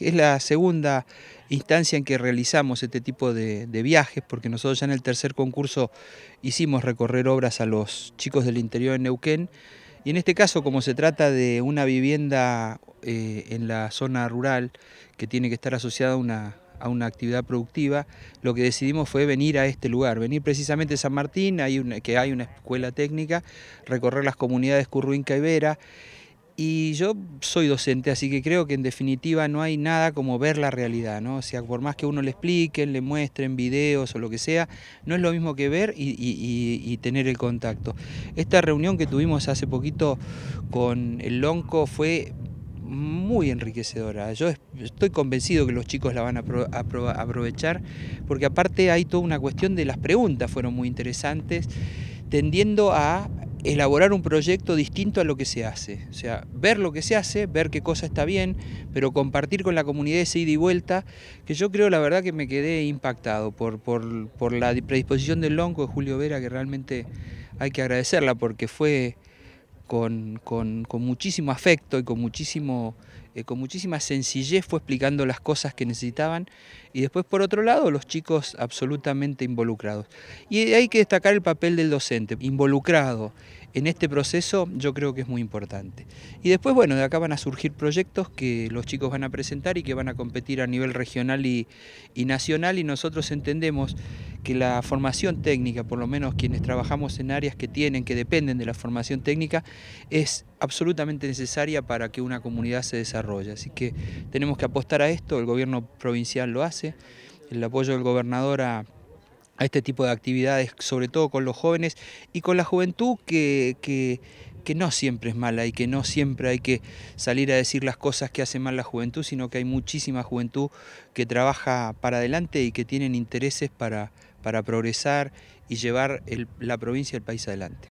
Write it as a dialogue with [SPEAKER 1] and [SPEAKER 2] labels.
[SPEAKER 1] Es la segunda instancia en que realizamos este tipo de, viajes, porque nosotros ya en el tercer concurso hicimos recorrer obras a los chicos del interior en Neuquén, y en este caso, como se trata de una vivienda eh, en la zona rural que tiene que estar asociada a una, actividad productiva, lo que decidimos fue venir a este lugar, venir precisamente a San Martín, que hay una escuela técnica, recorrer las comunidades Curruinca y Vera, y yo soy docente, así que creo que en definitiva no hay nada como ver la realidad, ¿no? O sea, por más que uno le expliquen, le muestren videos o lo que sea, no es lo mismo que ver y, y tener el contacto. Esta reunión que tuvimos hace poquito con el Lonco fue muy enriquecedora. Yo estoy convencido que los chicos la van a aprovechar, porque aparte hay toda una cuestión de las preguntas, fueron muy interesantes, tendiendo a elaborar un proyecto distinto a lo que se hace. O sea, ver lo que se hace, ver qué cosa está bien, pero compartir con la comunidad ese ida y vuelta, que yo creo la verdad que me quedé impactado por, la predisposición del Lonco de Julio Vera, que realmente hay que agradecerla porque fue con, con muchísimo afecto y con muchísimo eh, con muchísima sencillez fue explicando las cosas que necesitaban y después por otro lado los chicos absolutamente involucrados. Y hay que destacar el papel del docente, involucrado en este proceso yo creo que es muy importante. Y después, bueno, de acá van a surgir proyectos que los chicos van a presentar y que van a competir a nivel regional y, y nacional y nosotros entendemos que la formación técnica, por lo menos quienes trabajamos en áreas que tienen, que dependen de la formación técnica, es absolutamente necesaria para que una comunidad se desarrolle. Así que tenemos que apostar a esto, el gobierno provincial lo hace, el apoyo del gobernador a, este tipo de actividades, sobre todo con los jóvenes y con la juventud que, que, no siempre es mala y que no siempre hay que salir a decir las cosas que hace mal la juventud, sino que hay muchísima juventud que trabaja para adelante y que tienen intereses para, para progresar y llevar la provincia y el país adelante.